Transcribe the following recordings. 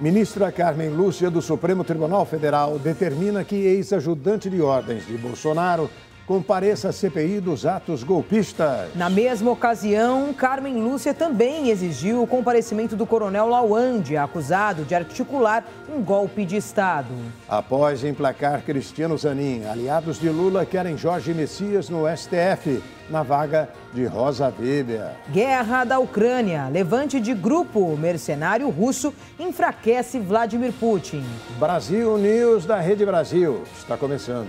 Ministra Carmen Lúcia do Supremo Tribunal Federal determina que ex-ajudante de ordens de Bolsonaro compareça à CPI dos atos golpistas. Na mesma ocasião, Carmen Lúcia também exigiu o comparecimento do coronel Lawande, acusado de articular um golpe de Estado. Após emplacar Cristiano Zanin, aliados de Lula querem Jorge Messias no STF, na vaga de Rosa Weber. Guerra da Ucrânia. Levante de grupo mercenário russo enfraquece Vladimir Putin. Brasil News da Rede Brasil. Está começando.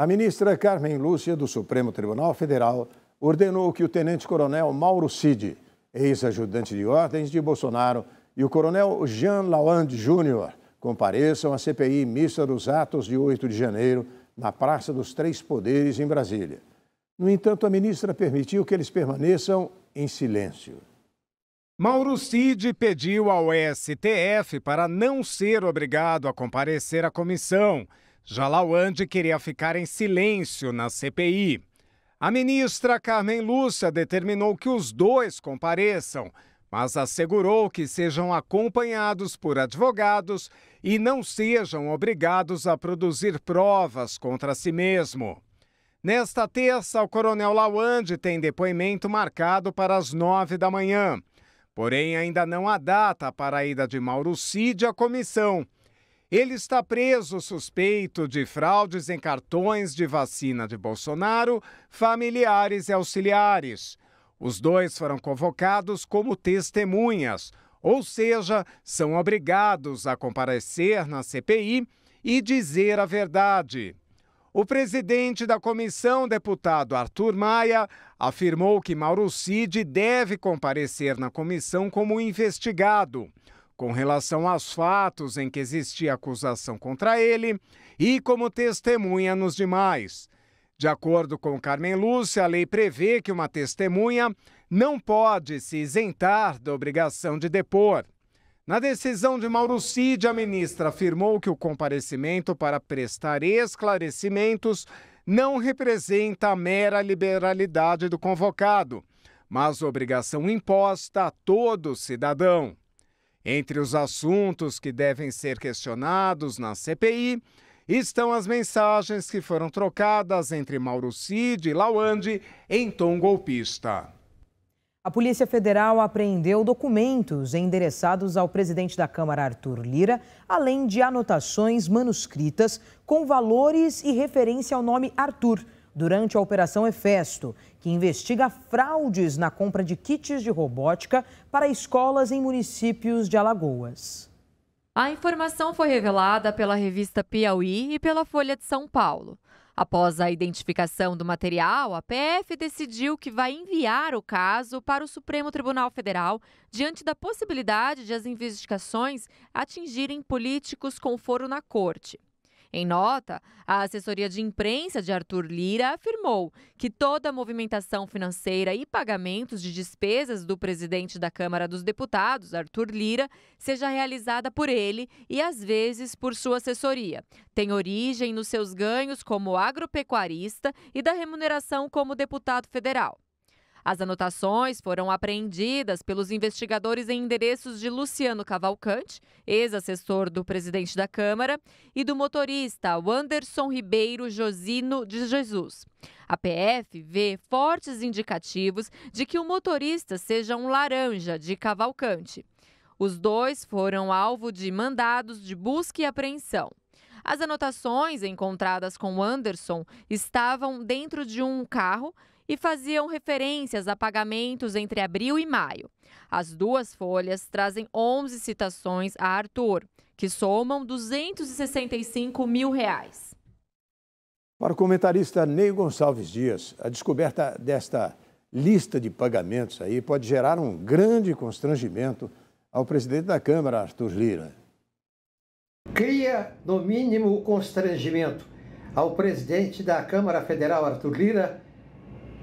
A ministra Carmen Lúcia, do Supremo Tribunal Federal, ordenou que o tenente-coronel Mauro Cid, ex-ajudante de ordens de Bolsonaro, e o coronel Jean Lawand Jr., compareçam à CPI mista dos atos de 8 de janeiro na Praça dos Três Poderes, em Brasília. No entanto, a ministra permitiu que eles permaneçam em silêncio. Mauro Cid pediu ao STF para não ser obrigado a comparecer à comissão Jalawand queria ficar em silêncio na CPI. A ministra Carmen Lúcia determinou que os dois compareçam, mas assegurou que sejam acompanhados por advogados e não sejam obrigados a produzir provas contra si mesmo. Nesta terça, o coronel Lawande tem depoimento marcado para as nove da manhã. Porém, ainda não há data para a ida de Mauro Cid à comissão. Ele está preso suspeito de fraudes em cartões de vacina de Bolsonaro, familiares e auxiliares. Os dois foram convocados como testemunhas, ou seja, são obrigados a comparecer na CPI e dizer a verdade. O presidente da comissão, deputado Arthur Maia, afirmou que Mauro Cid deve comparecer na comissão como investigado com relação aos fatos em que existia acusação contra ele e como testemunha nos demais. De acordo com Carmen Lúcia, a lei prevê que uma testemunha não pode se isentar da obrigação de depor. Na decisão de Mauro Cid, a ministra afirmou que o comparecimento para prestar esclarecimentos não representa a mera liberalidade do convocado, mas obrigação imposta a todo cidadão. Entre os assuntos que devem ser questionados na CPI estão as mensagens que foram trocadas entre Mauro Cid e Lawande em tom golpista. A Polícia Federal apreendeu documentos endereçados ao presidente da Câmara, Arthur Lira, além de anotações manuscritas com valores e referência ao nome Arthur durante a Operação Efesto, que investiga fraudes na compra de kits de robótica para escolas em municípios de Alagoas. A informação foi revelada pela revista Piauí e pela Folha de São Paulo. Após a identificação do material, a PF decidiu que vai enviar o caso para o Supremo Tribunal Federal diante da possibilidade de as investigações atingirem políticos com foro na corte. Em nota, a assessoria de imprensa de Arthur Lira afirmou que toda a movimentação financeira e pagamentos de despesas do presidente da Câmara dos Deputados, Arthur Lira, seja realizada por ele e às vezes por sua assessoria. Tem origem nos seus ganhos como agropecuarista e da remuneração como deputado federal. As anotações foram apreendidas pelos investigadores em endereços de Luciano Cavalcante, ex-assessor do presidente da Câmara, e do motorista Wanderson Ribeiro Josino de Jesus. A PF vê fortes indicativos de que o motorista seja um laranja de Cavalcante. Os dois foram alvo de mandados de busca e apreensão. As anotações encontradas com Anderson estavam dentro de um carro e faziam referências a pagamentos entre abril e maio. As duas folhas trazem 11 citações a Arthur, que somam 265 mil reais. Para o comentarista Ney Gonçalves Dias, a descoberta desta lista de pagamentos aí pode gerar um grande constrangimento ao presidente da Câmara, Arthur Lira. Cria, no mínimo, o constrangimento ao presidente da Câmara Federal, Arthur Lira,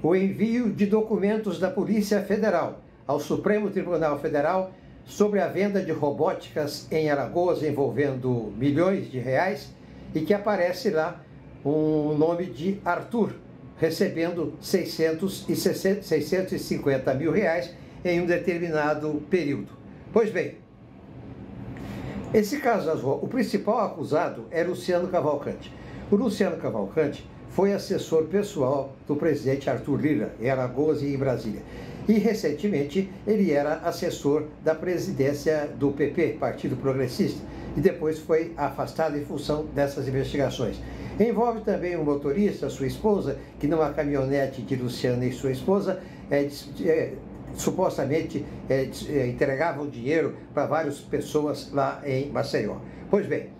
o envio de documentos da Polícia Federal ao Supremo Tribunal Federal sobre a venda de robóticas em Alagoas envolvendo milhões de reais e que aparece lá o nome de Arthur recebendo 650 mil reais em um determinado período. Pois bem, esse caso, o principal acusado é Luciano Cavalcante. O Luciano Cavalcante foi assessor pessoal do presidente Arthur Lira, em Alagoas e em Brasília. E, recentemente, ele era assessor da presidência do PP, Partido Progressista, e depois foi afastado em função dessas investigações. Envolve também o um motorista, sua esposa, que numa caminhonete de Luciana e sua esposa é, é, supostamente é, é, entregavam dinheiro para várias pessoas lá em Maceió. Pois bem,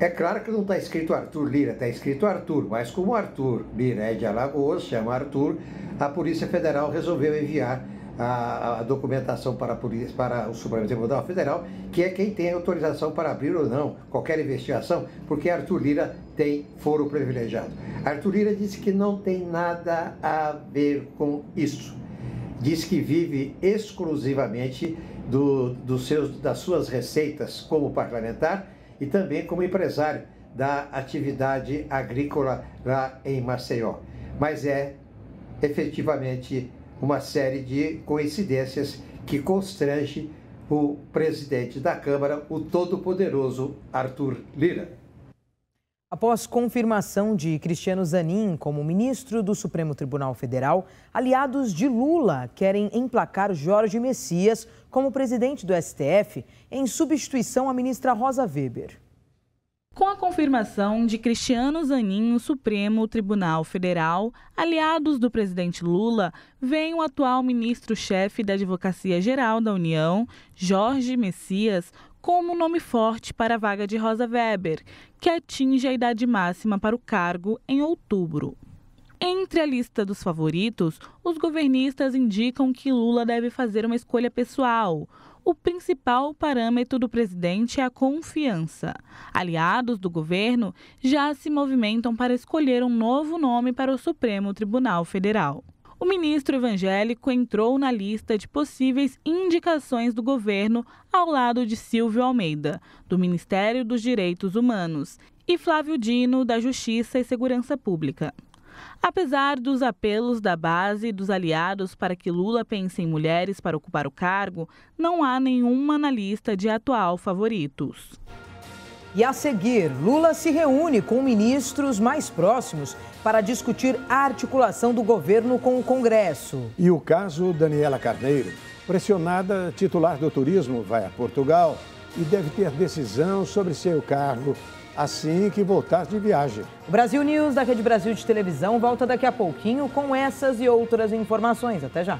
é claro que não está escrito Arthur Lira, está escrito Arthur, mas como Arthur Lira é de Alagoas, chama Arthur, a Polícia Federal resolveu enviar a, a documentação para, a polícia, para o Supremo Tribunal Federal, que é quem tem autorização para abrir ou não qualquer investigação, porque Arthur Lira tem foro privilegiado. Arthur Lira disse que não tem nada a ver com isso. Diz que vive exclusivamente do, do seus, das suas receitas como parlamentar e também como empresário da atividade agrícola lá em Maceió. Mas é efetivamente uma série de coincidências que constrange o presidente da Câmara, o todo-poderoso Arthur Lira. Após confirmação de Cristiano Zanin como ministro do Supremo Tribunal Federal, aliados de Lula querem emplacar Jorge Messias como presidente do STF em substituição à ministra Rosa Weber. Com a confirmação de Cristiano Zanin no Supremo Tribunal Federal, aliados do presidente Lula, vem o atual ministro-chefe da Advocacia Geral da União, Jorge Messias, como um nome forte para a vaga de Rosa Weber, que atinge a idade máxima para o cargo em outubro. Entre a lista dos favoritos, os governistas indicam que Lula deve fazer uma escolha pessoal. O principal parâmetro do presidente é a confiança. Aliados do governo já se movimentam para escolher um novo nome para o Supremo Tribunal Federal o ministro evangélico entrou na lista de possíveis indicações do governo ao lado de Silvio Almeida, do Ministério dos Direitos Humanos, e Flávio Dino, da Justiça e Segurança Pública. Apesar dos apelos da base e dos aliados para que Lula pense em mulheres para ocupar o cargo, não há nenhuma na lista de atual favoritos. E a seguir, Lula se reúne com ministros mais próximos para discutir a articulação do governo com o Congresso. E o caso Daniela Carneiro, pressionada titular do turismo, vai a Portugal e deve ter decisão sobre seu cargo assim que voltar de viagem. O Brasil News da Rede Brasil de Televisão volta daqui a pouquinho com essas e outras informações. Até já.